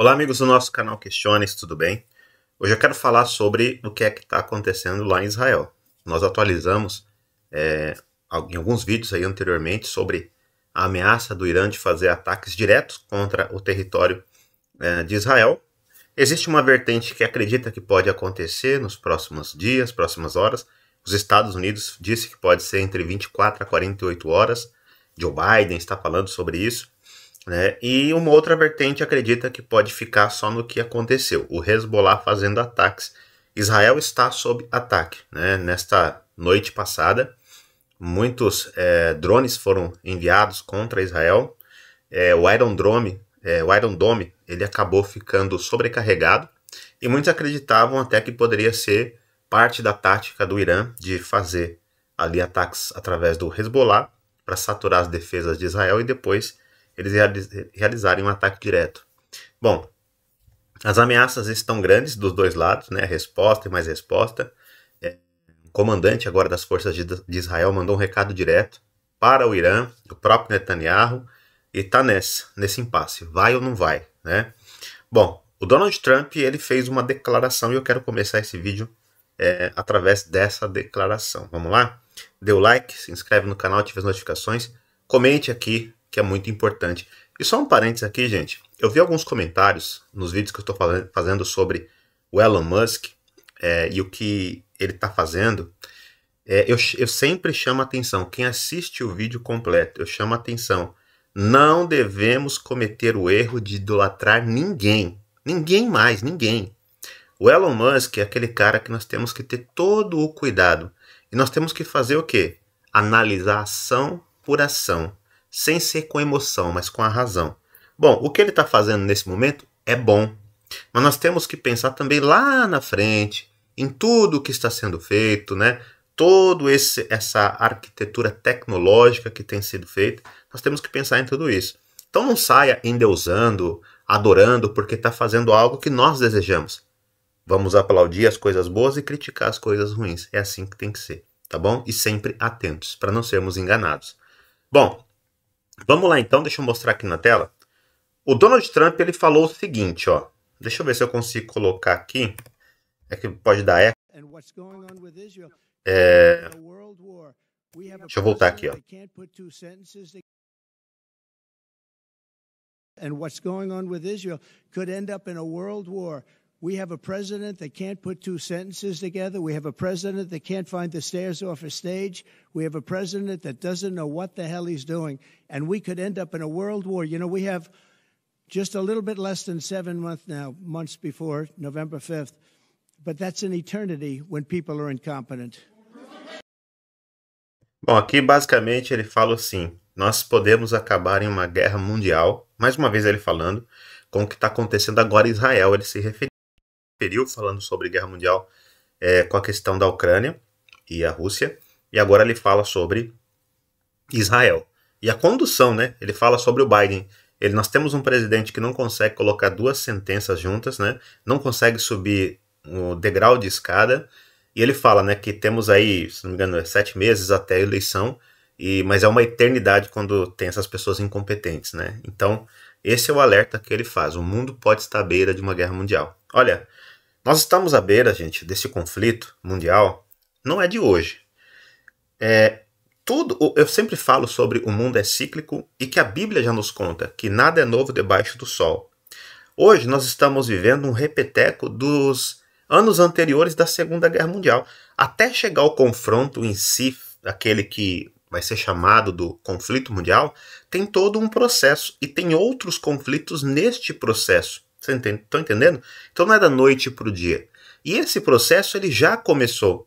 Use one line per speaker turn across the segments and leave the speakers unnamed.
Olá, amigos do nosso canal Questiones, tudo bem? Hoje eu quero falar sobre o que é que está acontecendo lá em Israel. Nós atualizamos é, em alguns vídeos aí anteriormente sobre a ameaça do Irã de fazer ataques diretos contra o território é, de Israel. Existe uma vertente que acredita que pode acontecer nos próximos dias, próximas horas. Os Estados Unidos disse que pode ser entre 24 a 48 horas. Joe Biden está falando sobre isso. Né? E uma outra vertente acredita que pode ficar só no que aconteceu, o Hezbollah fazendo ataques. Israel está sob ataque. Né? Nesta noite passada, muitos é, drones foram enviados contra Israel. É, o Iron Dome, é, o Iron Dome, ele acabou ficando sobrecarregado e muitos acreditavam até que poderia ser parte da tática do Irã de fazer ali ataques através do Hezbollah para saturar as defesas de Israel e depois eles realizarem um ataque direto. Bom, as ameaças estão grandes dos dois lados, né? Resposta e mais resposta. É, o comandante agora das forças de Israel mandou um recado direto para o Irã, o próprio Netanyahu, e está nesse nesse impasse. Vai ou não vai, né? Bom, o Donald Trump ele fez uma declaração e eu quero começar esse vídeo é, através dessa declaração. Vamos lá? Dê o like, se inscreve no canal, ative as notificações, comente aqui que é muito importante. E só um parênteses aqui, gente. Eu vi alguns comentários nos vídeos que eu estou fazendo sobre o Elon Musk é, e o que ele está fazendo. É, eu, eu sempre chamo atenção. Quem assiste o vídeo completo, eu chamo atenção. Não devemos cometer o erro de idolatrar ninguém. Ninguém mais, ninguém. O Elon Musk é aquele cara que nós temos que ter todo o cuidado. E nós temos que fazer o quê? Analisar ação por ação sem ser com emoção, mas com a razão. Bom, o que ele está fazendo nesse momento é bom, mas nós temos que pensar também lá na frente, em tudo o que está sendo feito, né? Todo esse essa arquitetura tecnológica que tem sido feita, nós temos que pensar em tudo isso. Então não saia endeusando, adorando, porque está fazendo algo que nós desejamos. Vamos aplaudir as coisas boas e criticar as coisas ruins. É assim que tem que ser, tá bom? E sempre atentos, para não sermos enganados. Bom, Vamos lá então, deixa eu mostrar aqui na tela. O Donald Trump ele falou o seguinte, ó. Deixa eu ver se eu consigo colocar aqui. É que pode dar eco. É... Deixa eu voltar aqui, ó. And what's going on with Israel could end up in a world war. We have a president that can't put two sentences together. We have a president that can't find the stairs off a stage. We have a president that doesn't know what the hell he's doing. And we could end up in a world war. You know, we have just a little bit less than seven months now, months before November 5th. But that's an eternity when people are incompetent. Bom, aqui basicamente ele fala assim: nós podemos acabar em uma guerra mundial, mais uma vez ele falando, com o que está acontecendo agora em Israel, ele se referindo. período falando sobre guerra mundial é, com a questão da Ucrânia e a Rússia, e agora ele fala sobre Israel. E a condução, né? Ele fala sobre o Biden. Ele, nós temos um presidente que não consegue colocar duas sentenças juntas, né? Não consegue subir o um degrau de escada. E ele fala, né, que temos aí, se não me engano, é sete meses até a eleição, e, mas é uma eternidade quando tem essas pessoas incompetentes, né? Então, esse é o alerta que ele faz. O mundo pode estar à beira de uma guerra mundial. Olha, nós estamos à beira, gente, desse conflito mundial. Não é de hoje. É, tudo, eu sempre falo sobre o mundo é cíclico e que a Bíblia já nos conta que nada é novo debaixo do sol. Hoje nós estamos vivendo um repeteco dos anos anteriores da Segunda Guerra Mundial, até chegar ao confronto em si, aquele que vai ser chamado do conflito mundial, tem todo um processo e tem outros conflitos neste processo. Vocês estão entendendo? Então não é da noite para o dia. E esse processo ele já começou.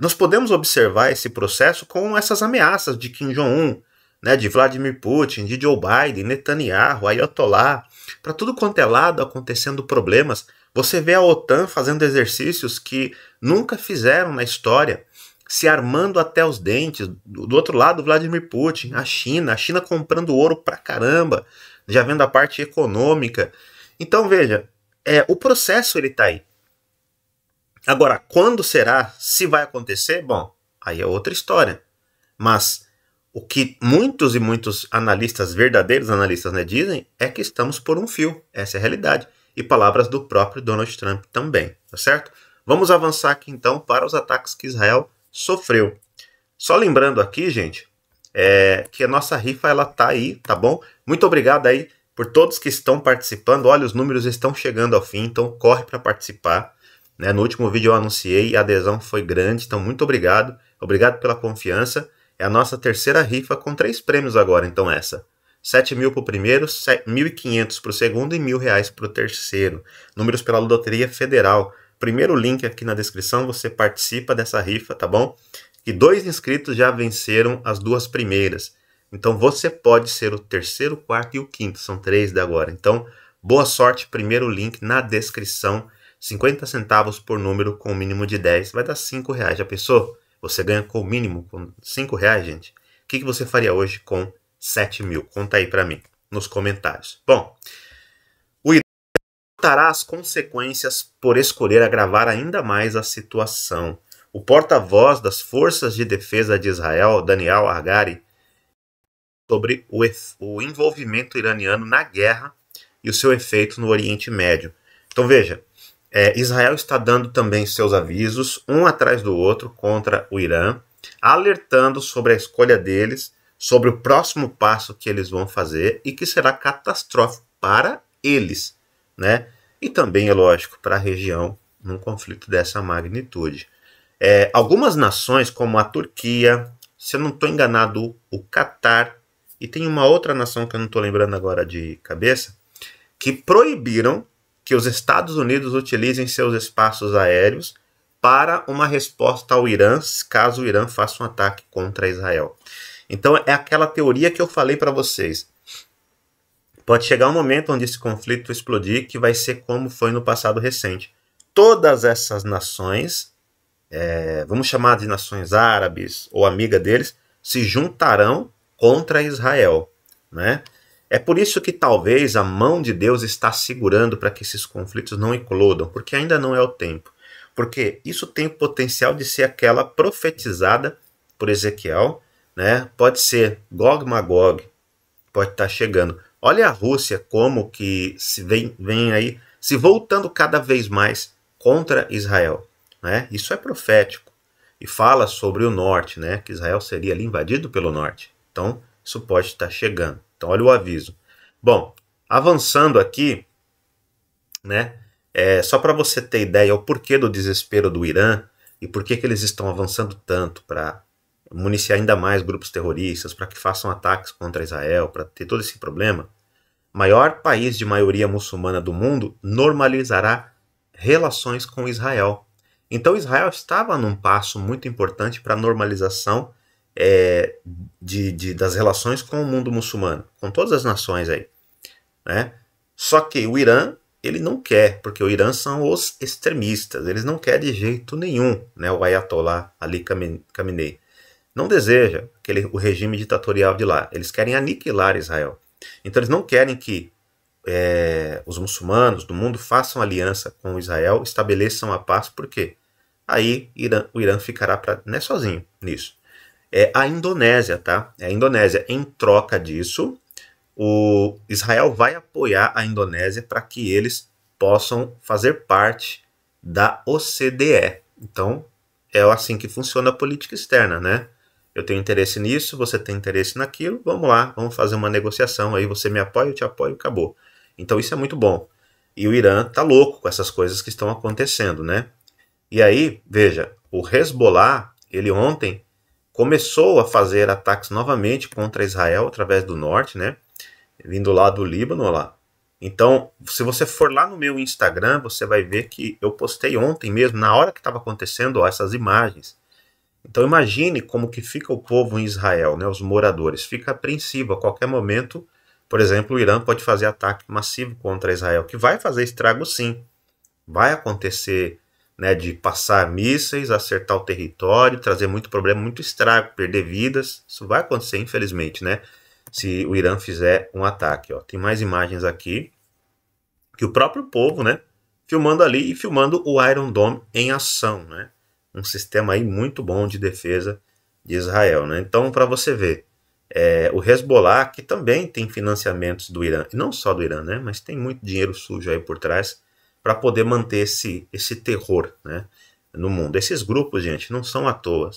Nós podemos observar esse processo com essas ameaças de Kim Jong-un, né, de Vladimir Putin, de Joe Biden, Netanyahu, Ayatollah, para tudo quanto é lado acontecendo problemas. Você vê a OTAN fazendo exercícios que nunca fizeram na história, se armando até os dentes. Do outro lado, Vladimir Putin, a China, a China comprando ouro pra caramba, já vendo a parte econômica, então veja, é, o processo ele está aí. Agora, quando será? Se vai acontecer? Bom, aí é outra história. Mas o que muitos e muitos analistas, verdadeiros analistas, né, dizem é que estamos por um fio. Essa é a realidade. E palavras do próprio Donald Trump também, tá certo? Vamos avançar aqui então para os ataques que Israel sofreu. Só lembrando aqui, gente, é, que a nossa rifa ela tá aí, tá bom? Muito obrigado aí por todos que estão participando. Olha, os números estão chegando ao fim, então corre para participar. Né? No último vídeo eu anunciei, e a adesão foi grande, então muito obrigado. Obrigado pela confiança. É a nossa terceira rifa com três prêmios agora, então essa. 7 mil para o primeiro, 1.500 para o segundo e mil reais para o terceiro. Números pela Loteria Federal. Primeiro link aqui na descrição, você participa dessa rifa, tá bom? E dois inscritos já venceram as duas primeiras. Então você pode ser o terceiro, quarto e o quinto, são três da agora. Então, boa sorte, primeiro link na descrição, 50 centavos por número com o mínimo de 10, vai dar 5 reais. Já pensou? Você ganha com o mínimo, com 5 reais, gente? O que, que você faria hoje com 7 mil? Conta aí para mim, nos comentários. Bom, o estará as consequências por escolher agravar ainda mais a situação. O porta-voz das Forças de Defesa de Israel, Daniel Argari, sobre o, o envolvimento iraniano na guerra e o seu efeito no Oriente Médio. Então veja, é, Israel está dando também seus avisos, um atrás do outro, contra o Irã, alertando sobre a escolha deles, sobre o próximo passo que eles vão fazer e que será catastrófico para eles, né? E também, é lógico, para a região num conflito dessa magnitude. É, algumas nações, como a Turquia, se eu não estou enganado, o Catar e tem uma outra nação que eu não estou lembrando agora de cabeça, que proibiram que os Estados Unidos utilizem seus espaços aéreos para uma resposta ao Irã, caso o Irã faça um ataque contra Israel. Então é aquela teoria que eu falei para vocês. Pode chegar um momento onde esse conflito explodir que vai ser como foi no passado recente. Todas essas nações, é, vamos chamar de nações árabes ou amiga deles, se juntarão contra Israel, né? É por isso que talvez a mão de Deus está segurando para que esses conflitos não eclodam, porque ainda não é o tempo. Porque isso tem o potencial de ser aquela profetizada por Ezequiel, né? Pode ser Gog Magog, pode estar tá chegando. Olha a Rússia como que se vem, vem aí se voltando cada vez mais contra Israel, né? Isso é profético e fala sobre o norte, né? Que Israel seria ali invadido pelo norte. Então, isso pode estar chegando. Então, olha o aviso. Bom, avançando aqui, né? É, só para você ter ideia o porquê do desespero do Irã e por que eles estão avançando tanto para municiar ainda mais grupos terroristas, para que façam ataques contra Israel, para ter todo esse problema. Maior país de maioria muçulmana do mundo normalizará relações com Israel. Então Israel estava num passo muito importante para a normalização é, de, de, das relações com o mundo muçulmano, com todas as nações aí. Né? Só que o Irã, ele não quer, porque o Irã são os extremistas, eles não querem de jeito nenhum né, o Ayatollah Ali Khamenei. Não deseja aquele, o regime ditatorial de lá, eles querem aniquilar Israel. Então eles não querem que é, os muçulmanos do mundo façam aliança com Israel, estabeleçam a paz, por quê? Aí Irã, o Irã ficará pra, né, sozinho nisso é a Indonésia, tá? É a Indonésia. Em troca disso, o Israel vai apoiar a Indonésia para que eles possam fazer parte da OCDE. Então, é assim que funciona a política externa, né? Eu tenho interesse nisso, você tem interesse naquilo, vamos lá, vamos fazer uma negociação, aí você me apoia, eu te apoio, acabou. Então isso é muito bom. E o Irã tá louco com essas coisas que estão acontecendo, né? E aí, veja, o Hezbollah, ele ontem começou a fazer ataques novamente contra Israel através do norte, né? Vindo lá do Líbano lá. Então, se você for lá no meu Instagram, você vai ver que eu postei ontem mesmo, na hora que estava acontecendo, ó, essas imagens. Então imagine como que fica o povo em Israel, né, os moradores. Fica apreensivo a qualquer momento. Por exemplo, o Irã pode fazer ataque massivo contra Israel, que vai fazer estrago sim. Vai acontecer né, de passar mísseis, acertar o território, trazer muito problema, muito estrago, perder vidas. Isso vai acontecer, infelizmente, né? Se o Irã fizer um ataque. Ó. Tem mais imagens aqui que o próprio povo, né? Filmando ali e filmando o Iron Dome em ação, né? Um sistema aí muito bom de defesa de Israel, né? Então, para você ver, é, o Hezbollah, que também tem financiamentos do Irã, e não só do Irã, né? Mas tem muito dinheiro sujo aí por trás, para poder manter esse, esse terror né, no mundo. Esses grupos, gente, não são à toa.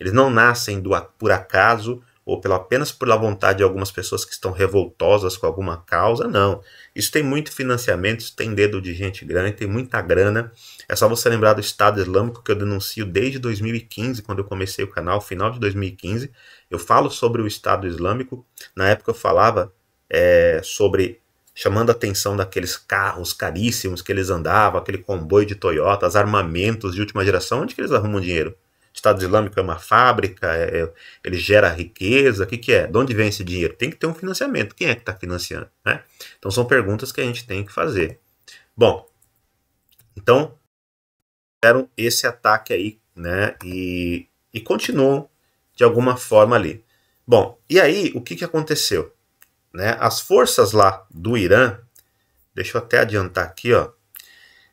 Eles não nascem do, por acaso ou pela, apenas pela vontade de algumas pessoas que estão revoltosas com alguma causa, não. Isso tem muito financiamento, isso tem dedo de gente grande, tem muita grana. É só você lembrar do Estado Islâmico que eu denuncio desde 2015, quando eu comecei o canal, final de 2015. Eu falo sobre o Estado Islâmico. Na época eu falava é, sobre chamando a atenção daqueles carros caríssimos que eles andavam, aquele comboio de Toyota, os armamentos de última geração, onde que eles arrumam dinheiro? O Estado Islâmico é uma fábrica, é, é, ele gera riqueza, o que, que é? De onde vem esse dinheiro? Tem que ter um financiamento. Quem é que está financiando? Né? Então são perguntas que a gente tem que fazer. Bom, então fizeram esse ataque aí, né? E, e continuam de alguma forma ali. Bom, e aí o que, que aconteceu? Né? As forças lá do Irã, deixa eu até adiantar aqui, ó,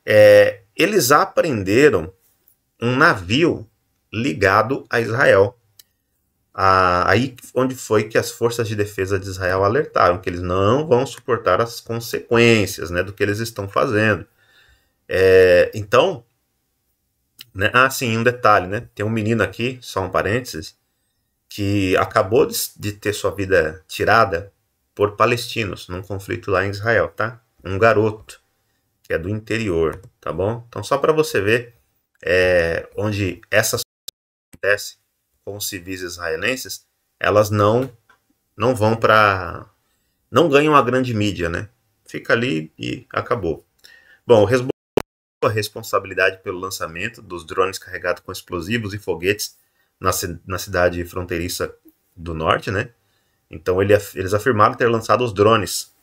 é, eles apreenderam um navio ligado a Israel. A, aí onde foi que as forças de defesa de Israel alertaram que eles não vão suportar as consequências né, do que eles estão fazendo. É, então, né, ah, sim, um detalhe, né? Tem um menino aqui, só um parênteses, que acabou de, de ter sua vida tirada por palestinos num conflito lá em Israel, tá? Um garoto que é do interior, tá bom? Então só para você ver é, onde essas acontecem com civis israelenses, elas não não vão para não ganham a grande mídia, né? Fica ali e acabou. Bom, o a responsabilidade pelo lançamento dos drones carregados com explosivos e foguetes na, na cidade fronteiriça do norte, né? Então ele, eles afirmaram ter lançado os drones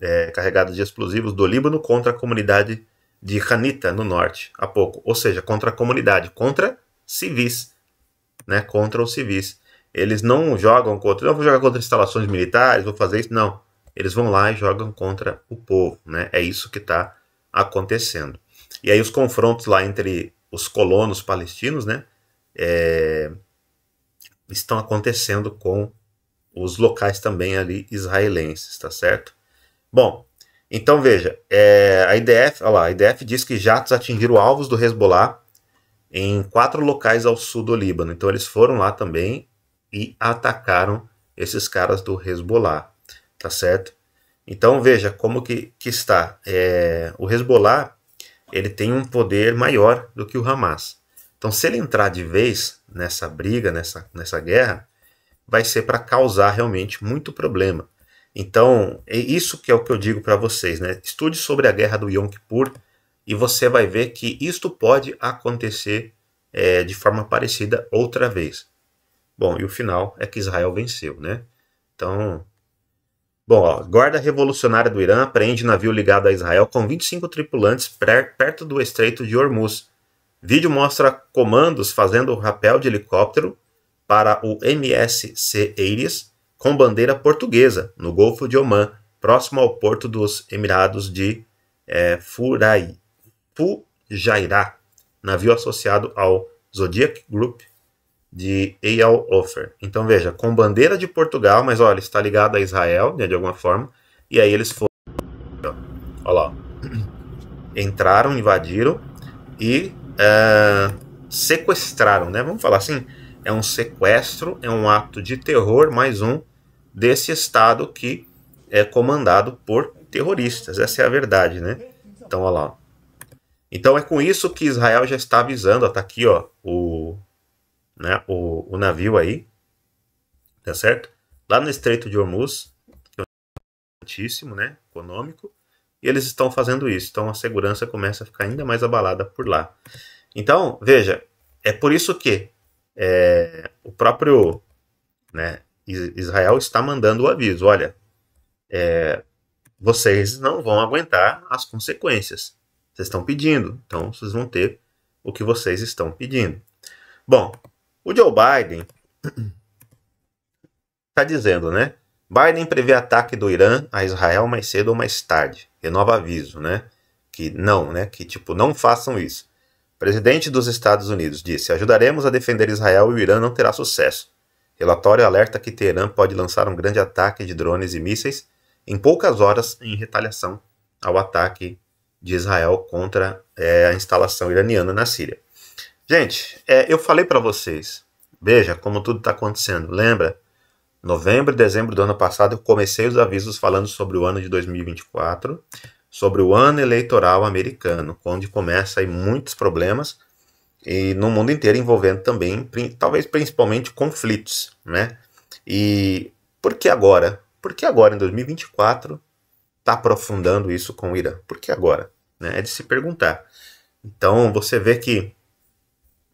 é, carregados de explosivos do Líbano contra a comunidade de Hanita, no norte, há pouco. Ou seja, contra a comunidade, contra civis. Né, contra os civis. Eles não jogam contra, não vou jogar contra instalações militares, vou fazer isso, não. Eles vão lá e jogam contra o povo, né? É isso que está acontecendo. E aí os confrontos lá entre os colonos palestinos, né, é, estão acontecendo com os locais também ali israelenses, tá certo? Bom, então veja, é, a IDF, olha lá, a IDF diz que jatos atingiram alvos do Hezbollah em quatro locais ao sul do Líbano. Então eles foram lá também e atacaram esses caras do Hezbollah, tá certo? Então veja como que, que está. É, o Hezbollah ele tem um poder maior do que o Hamas. Então se ele entrar de vez nessa briga, nessa, nessa guerra, vai ser para causar realmente muito problema. Então, é isso que é o que eu digo para vocês, né? Estude sobre a guerra do Yom Kippur e você vai ver que isto pode acontecer é, de forma parecida outra vez. Bom, e o final é que Israel venceu, né? Então, Bom, ó, guarda revolucionária do Irã prende navio ligado a Israel com 25 tripulantes perto do estreito de Hormuz. Vídeo mostra comandos fazendo rapel de helicóptero para o MSC Aires com bandeira portuguesa no Golfo de Omã, próximo ao porto dos Emirados de é, Furai, navio associado ao Zodiac Group de Eyal Ofer. Então veja, com bandeira de Portugal, mas olha, está ligado a Israel, né, de alguma forma, e aí eles foram, olha lá, entraram, invadiram e uh, sequestraram, né? Vamos falar assim, é um sequestro, é um ato de terror, mais um, desse Estado que é comandado por terroristas. Essa é a verdade, né? Então, olha lá. Então é com isso que Israel já está avisando, Está aqui, ó, o, né, o, o navio aí, tá certo? Lá no Estreito de Hormuz, que é importantíssimo, né, econômico, e eles estão fazendo isso. Então a segurança começa a ficar ainda mais abalada por lá. Então, veja, é por isso que é, o próprio né, Israel está mandando o aviso: olha, é, vocês não vão aguentar as consequências. Vocês estão pedindo, então vocês vão ter o que vocês estão pedindo. Bom, o Joe Biden está dizendo, né? Biden prevê ataque do Irã a Israel mais cedo ou mais tarde. Renova aviso, né? Que não, né? Que tipo, não façam isso. Presidente dos Estados Unidos disse: ajudaremos a defender Israel e o Irã não terá sucesso. Relatório alerta que Teherã pode lançar um grande ataque de drones e mísseis em poucas horas em retaliação ao ataque de Israel contra é, a instalação iraniana na Síria. Gente, é, eu falei para vocês, veja como tudo está acontecendo. Lembra? Novembro e dezembro do ano passado eu comecei os avisos falando sobre o ano de 2024 sobre o ano eleitoral americano, onde começa aí muitos problemas e no mundo inteiro envolvendo também, talvez principalmente conflitos, né? E por que agora? Por que agora em 2024 está aprofundando isso com o Irã? Por que agora? Né? É de se perguntar. Então você vê que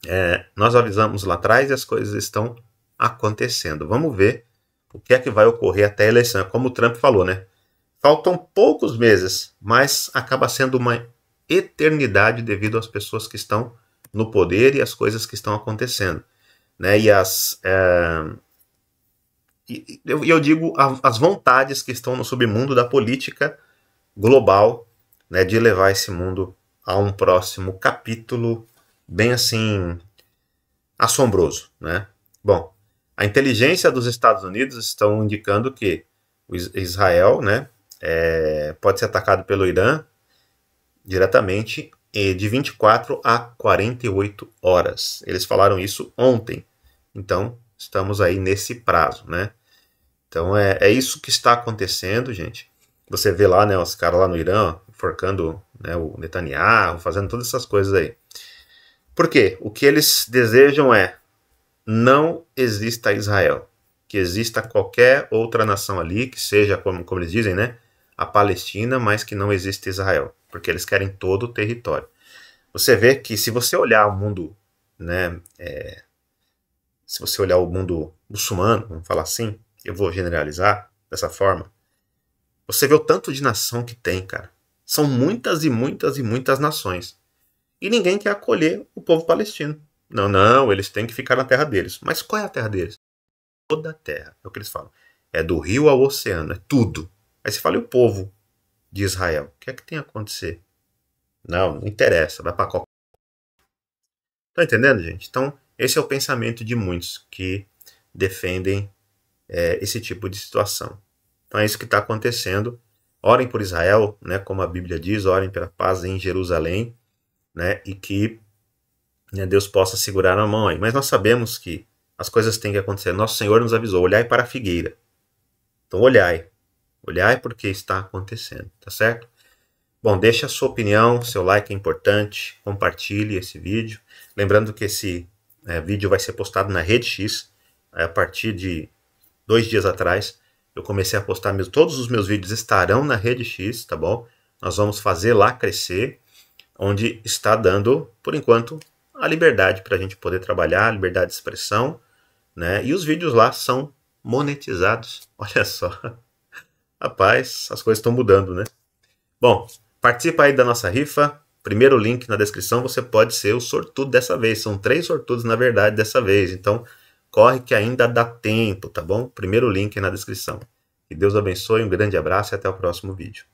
é, nós avisamos lá atrás e as coisas estão acontecendo. Vamos ver o que é que vai ocorrer até a eleição. É como o Trump falou, né? Faltam poucos meses, mas acaba sendo uma eternidade devido às pessoas que estão no poder e às coisas que estão acontecendo. Né? E as. É... E eu, eu digo as vontades que estão no submundo da política global, né, de levar esse mundo a um próximo capítulo bem assim assombroso, né? Bom, a inteligência dos Estados Unidos estão indicando que Israel, né, é, pode ser atacado pelo Irã diretamente de 24 a 48 horas. Eles falaram isso ontem. Então, estamos aí nesse prazo, né? Então, é, é isso que está acontecendo, gente. Você vê lá, né, os caras lá no Irã, forcando né, o Netanyahu, fazendo todas essas coisas aí. Por quê? O que eles desejam é não exista Israel, que exista qualquer outra nação ali, que seja, como, como eles dizem, né, a Palestina, mas que não existe Israel, porque eles querem todo o território. Você vê que se você olhar o mundo, né, é, se você olhar o mundo muçulmano, vamos falar assim, eu vou generalizar dessa forma, você vê o tanto de nação que tem, cara. São muitas e muitas e muitas nações. E ninguém quer acolher o povo palestino. Não, não, eles têm que ficar na terra deles. Mas qual é a terra deles? Toda a terra, é o que eles falam. É do rio ao oceano, é tudo. Aí você fala, e o povo de Israel? O que é que tem a acontecer? Não, não interessa, vai para qualquer. Tá entendendo, gente? Então, esse é o pensamento de muitos que defendem é, esse tipo de situação. Então, é isso que está acontecendo. Orem por Israel, né, como a Bíblia diz, orem pela paz em Jerusalém, né, e que né, Deus possa segurar a mão aí. Mas nós sabemos que as coisas têm que acontecer. Nosso Senhor nos avisou: olhai para a figueira. Então, olhai, Olhai é porque está acontecendo, tá certo? Bom, deixa a sua opinião, seu like é importante, compartilhe esse vídeo. Lembrando que esse é, vídeo vai ser postado na Rede X a partir de dois dias atrás. Eu comecei a postar mesmo, todos os meus vídeos estarão na Rede X, tá bom? Nós vamos fazer lá crescer, onde está dando, por enquanto, a liberdade para a gente poder trabalhar, a liberdade de expressão, né? E os vídeos lá são monetizados, olha só. Rapaz, as coisas estão mudando, né? Bom, participa aí da nossa rifa. Primeiro link na descrição, você pode ser o sortudo dessa vez. São três sortudos, na verdade, dessa vez. Então, corre que ainda dá tempo, tá bom? Primeiro link na descrição. Que Deus abençoe, um grande abraço e até o próximo vídeo.